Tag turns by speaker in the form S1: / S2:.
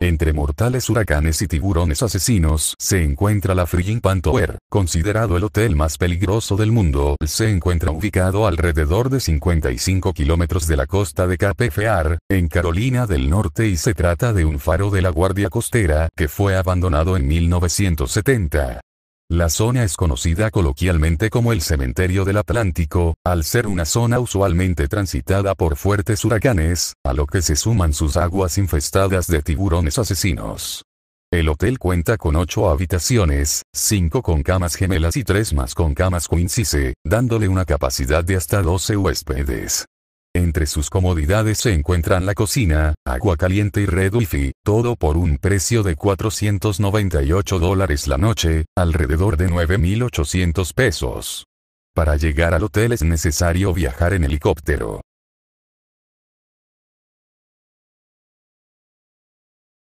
S1: Entre mortales huracanes y tiburones asesinos se encuentra la Friggin Pantower, considerado el hotel más peligroso del mundo. Se encuentra ubicado alrededor de 55 kilómetros de la costa de Cape Fear, en Carolina del Norte y se trata de un faro de la Guardia Costera que fue abandonado en 1970. La zona es conocida coloquialmente como el cementerio del Atlántico, al ser una zona usualmente transitada por fuertes huracanes, a lo que se suman sus aguas infestadas de tiburones asesinos. El hotel cuenta con ocho habitaciones, 5 con camas gemelas y tres más con camas size, dándole una capacidad de hasta 12 huéspedes. Entre sus comodidades se encuentran la cocina, agua caliente y red wifi, todo por un precio de 498 dólares la noche, alrededor de 9.800 pesos. Para llegar al hotel es necesario viajar en helicóptero.